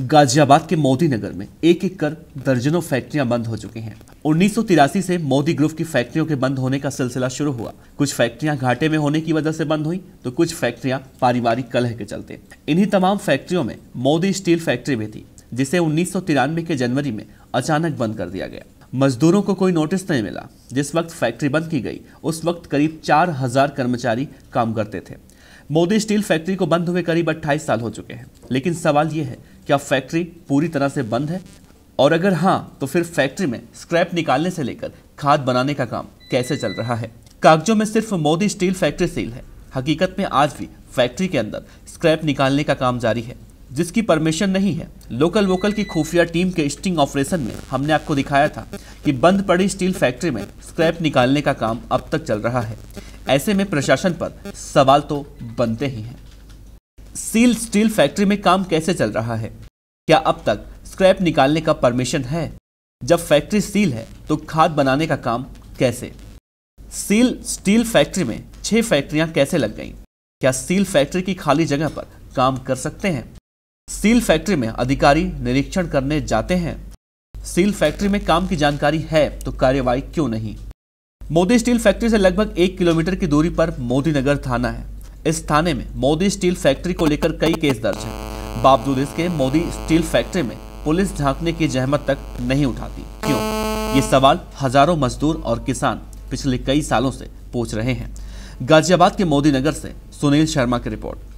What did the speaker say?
गाजियाबाद के मोदी नगर में एक एक कर दर्जनों फैक्ट्रियां बंद हो चुकी हैं उन्नीस से मोदी ग्रुप की फैक्ट्रियों के बंद होने का सिलसिला शुरू हुआ कुछ फैक्ट्रियां घाटे में होने की वजह से बंद हुई तो कुछ फैक्ट्रियां पारिवारिक कलह के चलते इन्हीं तमाम फैक्ट्रियों में मोदी स्टील फैक्ट्री भी थी जिसे उन्नीस के जनवरी में अचानक बंद कर दिया गया मजदूरों को कोई नोटिस नहीं मिला जिस वक्त फैक्ट्री बंद की गई उस वक्त करीब चार हजार कर्मचारी काम करते थे मोदी स्टील फैक्ट्री को बंद हुए करीब 28 साल हो चुके हैं लेकिन सवाल यह है क्या फैक्ट्री पूरी तरह से बंद है और अगर हाँ तो फिर फैक्ट्री में स्क्रैप निकालने से लेकर खाद बनाने का काम कैसे चल रहा है कागजों में सिर्फ मोदी स्टील फैक्ट्री सील है हकीकत में आज भी फैक्ट्री के अंदर स्क्रैप निकालने का काम जारी है जिसकी परमिशन नहीं है लोकल वोकल की खुफिया टीम के स्टिंग ऑपरेशन में हमने आपको दिखाया था कि बंद पड़ी स्टील फैक्ट्री में स्क्रैप निकालने का काम अब तक चल रहा है ऐसे में प्रशासन पर सवाल तो बनते ही हैं सील स्टील फैक्ट्री में काम कैसे चल रहा है क्या अब तक स्क्रैप निकालने का परमिशन है जब फैक्ट्री सील है तो खाद बनाने का काम कैसे सील स्टील फैक्ट्री में छह फैक्ट्रियां कैसे लग गईं क्या सील फैक्ट्री की खाली जगह पर काम कर सकते हैं सील फैक्ट्री में अधिकारी निरीक्षण करने जाते हैं सील फैक्ट्री में काम की जानकारी है तो कार्यवाही क्यों नहीं मोदी स्टील फैक्ट्री से लगभग एक किलोमीटर की दूरी पर मोदी नगर थाना है इस थाने में मोदी स्टील फैक्ट्री को लेकर कई केस दर्ज हैं बावजूद इसके मोदी स्टील फैक्ट्री में पुलिस झांकने की जहमत तक नहीं उठाती क्यों ये सवाल हजारों मजदूर और किसान पिछले कई सालों से पूछ रहे हैं गाजियाबाद के मोदी नगर से सुनील शर्मा की रिपोर्ट